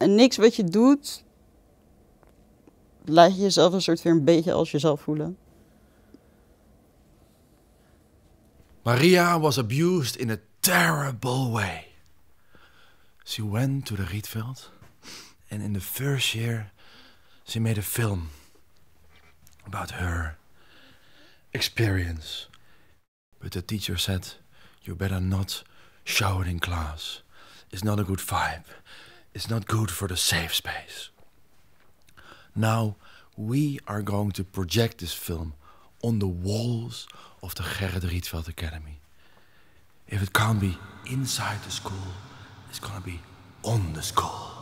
En niks wat je doet, laat je jezelf een soort weer een beetje als jezelf voelen. Maria was abused in a terrible way. She went to the Rietveld and in the first year she made a film about her experience. But the teacher said, you better not show it in class. It's not a good vibe. is not good for the safe space. Now we are going to project this film on the walls of the Gerrit Rietveld Academy. If it can't be inside the school, it's gonna be on the school.